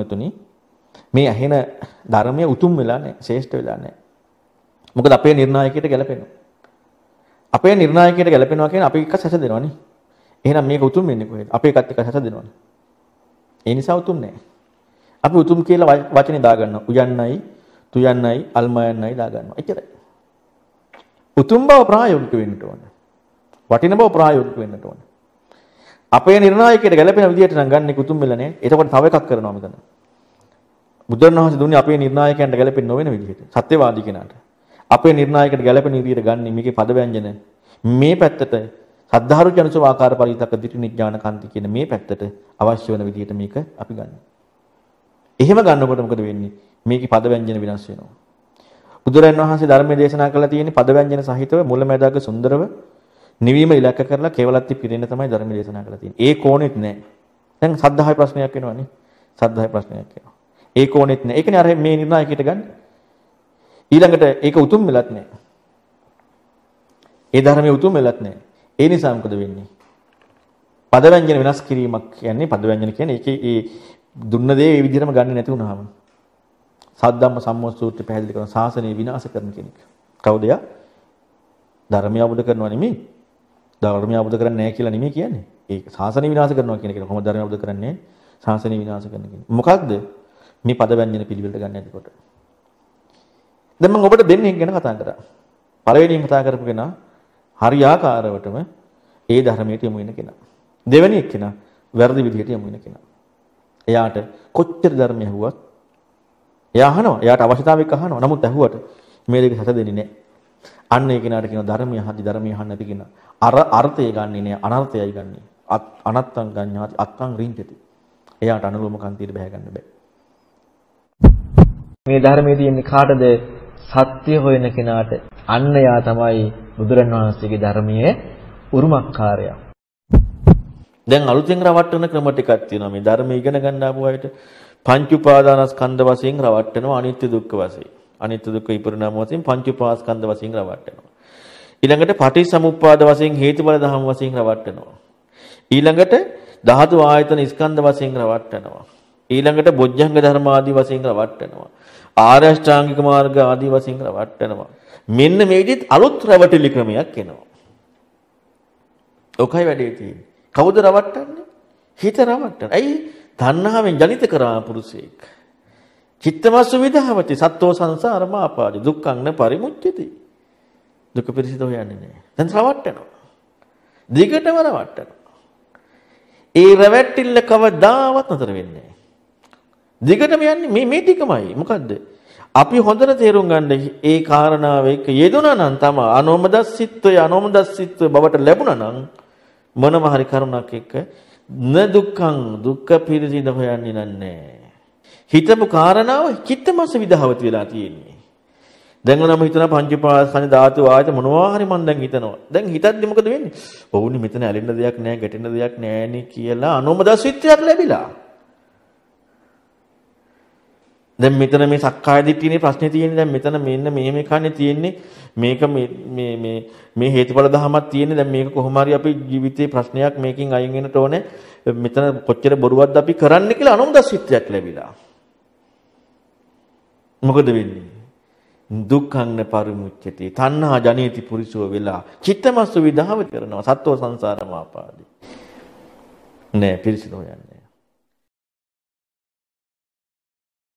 තුනි මේ ඇහෙන ධර්මය උතුම් වෙලා නැහැ ශේෂ්ඨ වෙලා නැහැ මොකද අපේ නිර්ණායකයට ගැලපෙනවා අපේ නිර්ණායකයට ගැලපෙනවා කියන්නේ අපි එක්ක සැසඳෙනවා නේ එහෙනම් මේක උතුම් වෙන්නේ කොහෙද අපි එකත් එක්ක සැසඳෙනවා ඒ නිසා උතුම් නැහැ අපි උතුම් කියලා වචනේ දාගන්නවා උයන්නයි තුයන්නයි අල්මයන්නයි දාගන්නවා එච්චරයි උතුම් බව ප්‍රායෝගික වෙන්න ඕන වටින බව ප්‍රායෝගික වෙන්න ඕන අපේ නිර්ණායකයට ගැළපෙන විදියට නම් ගන්න කුතුම් මිලනේ. එතකොට තව එකක් කරනවා මෙතන. බුදුරණවහන්සේ දුන්නේ අපේ නිර්ණායකයන්ට ගැළපෙන්නේ නොවන විදියට. සත්‍යවාදී කෙනාට. අපේ නිර්ණායකයට ගැළපෙන විදියට ගන්න මේකේ පද ව්‍යංජන. මේ පැත්තට සද්ධාරු ජනසෝ ආකාර පරිිතක දිටි නිඥාන කාන්ති කියන මේ පැත්තට අවශ්‍ය වෙන විදියට මේක අපි ගන්න. එහෙම ගන්නකොට මොකද වෙන්නේ? මේකේ පද ව්‍යංජන විනාශ වෙනවා. බුදුරණවහන්සේ ධර්මයේ දේශනා කළා තියෙන්නේ පද ව්‍යංජන සහිතව මුලැමැදාක සුන්දරව නිවීම ඉලක්ක කරලා කෙවලත්ති පිරෙන්න තමයි ධර්ම දේශනා කරලා තියෙන්නේ. ඒ කෝණෙත් නෑ. දැන් සද්ධාහය ප්‍රශ්නයක් වෙනවනේ. සද්ධාහය ප්‍රශ්නයක් වෙනවා. ඒ කෝණෙත් නෑ. ඒකනේ අර මේ නිර්ණායකයට ගන්න. ඊළඟට ඒක උතුම් වෙලත් නෑ. ඒ ධර්මයේ උතුම් වෙලත් නෑ. ඒ නිසා මොකද වෙන්නේ? පදවැංජන වෙනස් කිරීමක් කියන්නේ පදවැංජන කියන්නේ ඒකේ ඒ දුන්න දේ ඒ විදිහටම ගන්න නැති වුනහම සද්දම්ම සම්මෝහ සූත්‍රය පැහැදිලි කරන සාසනය විනාශ කරන කෙනෙක්. කවුද යා? ධර්මය අවබෝධ කරනවා නෙමෙයි ධර්මය අවබෝධ කරන්නේ නැහැ කියලා නෙමෙයි කියන්නේ. ඒ ශාසනය විනාශ කරනවා කියන එක කොහොමද ධර්මය අවබෝධ කරන්නේ? ශාසනය විනාශ කරන කියන්නේ. මොකක්ද? මේ පද වැන්ජන පිළිවෙලට ගන්න ඇතිකොට. දැන් මම ඔබට දෙන්නේ ගැන කතා කරා. පළවෙනිම කතා කරපු කෙනා හරියාකාරවටම ඒ ධර්මයට යොමු වෙන කෙනා. දෙවෙනි එක්කෙනා වැරදි විදිහට යොමු වෙන කෙනා. එයාට කොච්චර ධර්මය ඇහුවත් එයා අහනවා. එයාට අවශ්‍යතාවයක් අහනවා. නමුත් ඇහුවට මේ දෙක සැසඳෙන්නේ නැහැ. අන්න ඒ කෙනාට කියන ධර්මය හදි ධර්මය අහන්න නැති කෙනා අර අර්ථය ගන්නෙ නෑ අනර්ථයයි ගන්නෙ. අනත්තං ගඤ්ඤාති අත්තං රින්ජති. එයාට අනුලෝම කන්තියට බහැ ගන්න බෑ. මේ ධර්මයේ තියෙන කාටද සත්‍ය හොයන කෙනාට අන්න යා තමයි බුදුරණවහන්සේගේ ධර්මයේ උරුමකාරයා. දැන් අලුතෙන් රවට්ටන ක්‍රම ටිකක් තියෙනවා මේ ධර්මය ඉගෙන ගන්න ආපු අයට පංච උපාදානස්කන්ධ වශයෙන් රවට්ටනවා අනිත්‍ය දුක්ඛ වශයෙන්. අනිත්‍ය දුක්ඛ විපරිණාම වශයෙන් පංච උපාස්කන්ධ වශයෙන් රවට්ටනවා. ඊළඟට පටිච්චසමුප්පාද වශයෙන් හේතුඵල ධම් වශයෙන් රවට්ටනවා. ඊළඟට ධාතු ආයතන ස්කන්ධ වශයෙන් රවට්ටනවා. ඊළඟට බොජ්ජංග ධර්ම ආදී වශයෙන් රවට්ටනවා. ආරෂ්ඨාංගික මාර්ග ආදී වශයෙන් රවට්ටනවා. මෙන්න මේ විදිහට අලුත් රැවටිලි ක්‍රමයක් එනවා. ඔකයි වැඩේ තියෙන්නේ. කවුද රවට්ටන්නේ? හිත රවට්ටන. ඇයි? තණ්හාවෙන් ජනිත කරා පුරුෂයෙක්. චිත්තමස්ස විදහවති සත්වෝ සංසාරම ආපාදි දුක්ඛං පරිමුච්ඡති. දුක පිරිසිදු හොයන්නේ නැහැ. දැන් රවට්ටනවා. දිගටම රවට්ටනවා. ඒ රැවැට්ටිල්ල කවදාවත් නතර වෙන්නේ දිගටම යන්නේ මේ මේ ටිකමයි. මොකද්ද? අපි හොඳට තේරුම් ගන්න ඒ කාරණාව එක්ක යෙදුනා නම් තම අනෝමදස්සිත්වය අනෝමදස්සිත්වය බවට ලැබුණා නම් මොනම හරි කරුණක් එක්ක න දුක්ඛං දුක්ඛ පිරිසිඳ හොයන්නේ නැහැ. හිතපු කාරණාව චිත්තමස විදහවත වෙලා තියෙන්නේ. දැන් නම් හිතන පංචපාස්කන ධාතු ආයත මොනවා හරි මන් දැන් හිතනවා. දැන් හිතද්දි මොකද වෙන්නේ? ඔවුනි මෙතන ඇලෙන්න දෙයක් නැහැ, ගැටෙන්න දෙයක් නැහැ කියලා අනුමදස්විත්‍යක් ලැබිලා. දැන් මෙතන මේ සක්කාය දිට්ඨියනේ ප්‍රශ්නේ තියෙන්නේ. දැන් මෙතන මෙන්න මේ මේ කන්නේ තියෙන්නේ. මේක මේ මේ මේ මේ හේතුඵල ධමයක් තියෙන්නේ. දැන් මේක කොහොම හරි අපේ ජීවිතේ ප්‍රශ්නයක් මේකෙන් අයින් වෙන්නට ඕනේ. මෙතන කොච්චර බොරුවක්ද අපි කරන්න කියලා අනුමදස්විත්‍යක් ලැබිලා. මොකද වෙන්නේ? දුක්ඛං පරිමුච්ඡති. තණ්හා ජනේති පුරිසෝ වෙලා චිත්තමස්ස විධාව කරනවා. සත්ව සංසාරම ආපාදී. නෑ පිරිසිදු යන්නේ.